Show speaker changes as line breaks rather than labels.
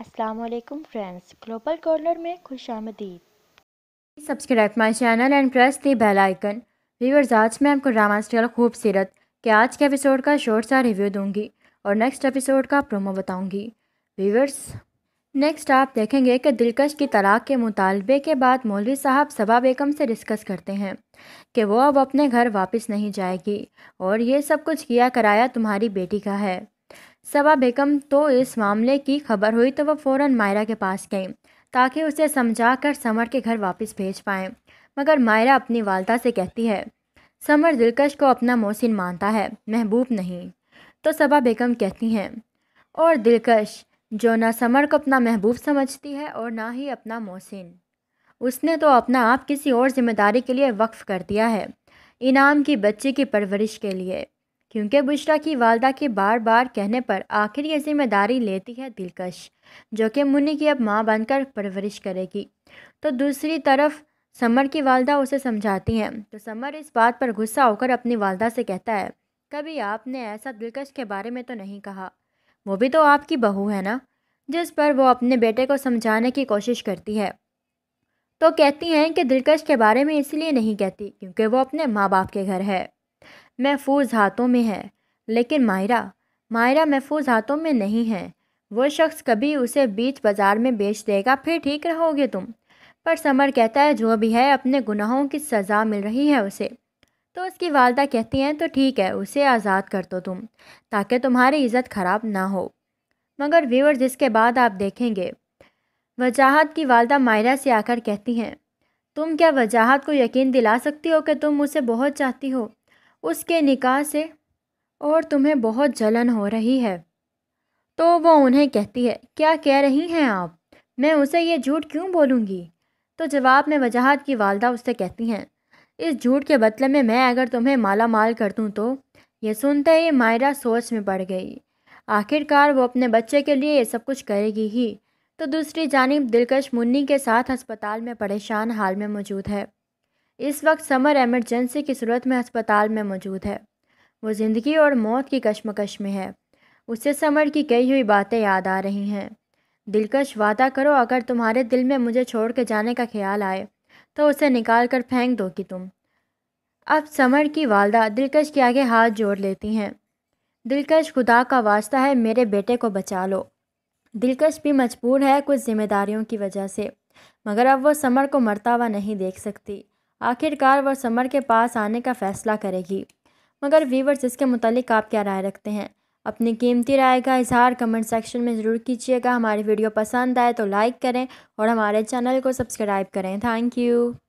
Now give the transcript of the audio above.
Aslam friends global corner में खुश आमदीद subscribe my channel and press the bell icon viewers आज मैं आपको ड्रामा स्टाइल खूबसूरत के आज के एपिसोड का शॉर्ट सा रिव्यू दूंगी और नेक्स्ट एपिसोड का प्रोमो बताऊंगी व्यूवर्स नेक्स्ट आप देखेंगे कि दिलकश की तलाक के मुतालबे के बाद मौलवी साहब सबा बेगम से डिस्कस करते हैं कि वो अब अपने घर वापस नहीं जाएगी और ये सब कुछ किया कराया तुम्हारी बेटी का है सबा बेगम तो इस मामले की खबर हुई तो वह फ़ौर मायरा के पास गई ताकि उसे समझा कर समर के घर वापस भेज पाएँ मगर मायरा अपनी वालदा से कहती है समर दिलकश को अपना मोहसिन मानता है महबूब नहीं तो सबा बेगम कहती हैं और दिलकश जो ना समर को अपना महबूब समझती है और ना ही अपना मोहसिन उसने तो अपना आप किसी और जिम्मेदारी के लिए वक्फ़ कर दिया है इनाम की बच्चे की परवरिश के लिए क्योंकि बुशरा की वालदा के बार बार कहने पर आखिर यह जिम्मेदारी लेती है दिलकश जो कि मुन्नी की अब माँ बनकर परवरिश करेगी तो दूसरी तरफ समर की वालदा उसे समझाती हैं तो समर इस बात पर गुस्सा होकर अपनी वालदा से कहता है कभी आपने ऐसा दिलकश के बारे में तो नहीं कहा वो भी तो आपकी बहू है ना जिस पर वो अपने बेटे को समझाने की कोशिश करती है तो कहती हैं कि दिलकश के बारे में इसलिए नहीं कहती क्योंकि वो अपने माँ बाप के घर है महफूज हाथों में है लेकिन मायरा मायरा महफूज हाथों में नहीं है वो शख्स कभी उसे बीच बाज़ार में बेच देगा फिर ठीक रहोगे तुम पर समर कहता है जो भी है अपने गुनाहों की सज़ा मिल रही है उसे तो उसकी वालदा कहती हैं तो ठीक है उसे आज़ाद कर दो तुम ताकि तुम्हारी इज़्ज़त ख़राब ना हो मगर व्यूअर जिसके बाद आप देखेंगे वजाहत की वालदा मायरा से आकर कहती हैं तुम क्या वजाहत को यकीन दिला सकती हो कि तुम उसे बहुत चाहती हो उसके निकाह से और तुम्हें बहुत जलन हो रही है तो वो उन्हें कहती है क्या कह रही हैं आप मैं उसे ये झूठ क्यों बोलूँगी तो जवाब में वजाहत की वालदा उससे कहती हैं इस झूठ के बदले में मैं अगर तुम्हें माला माल कर दूँ तो ये सुनते ही मायरा सोच में पड़ गई आखिरकार वो अपने बच्चे के लिए ये सब कुछ करेगी ही तो दूसरी जानब दिलकश मुन्नी के साथ अस्पताल में परेशान हाल में मौजूद है इस वक्त समर एमरजेंसी की सूरत में अस्पताल में मौजूद है वो ज़िंदगी और मौत की कश्मकश में है उससे समर की कही हुई बातें याद आ रही हैं दिलकश वादा करो अगर तुम्हारे दिल में मुझे छोड़ के जाने का ख्याल आए तो उसे निकाल कर फेंक दो कि तुम अब समर की वालदा दिलकश के आगे हाथ जोड़ लेती हैं दिलकश खुदा का वास्ता है मेरे बेटे को बचा लो दिलकश भी मजबूर है कुछ जिम्मेदारियों की वजह से मगर अब वो समर को मरता हुआ नहीं देख सकती आखिरकार वह समर के पास आने का फैसला करेगी मगर वीवर्स इसके मतलब आप क्या राय रखते हैं अपनी कीमती राय का इजहार कमेंट सेक्शन में ज़रूर कीजिएगा हमारी वीडियो पसंद आए तो लाइक करें और हमारे चैनल को सब्सक्राइब करें थैंक यू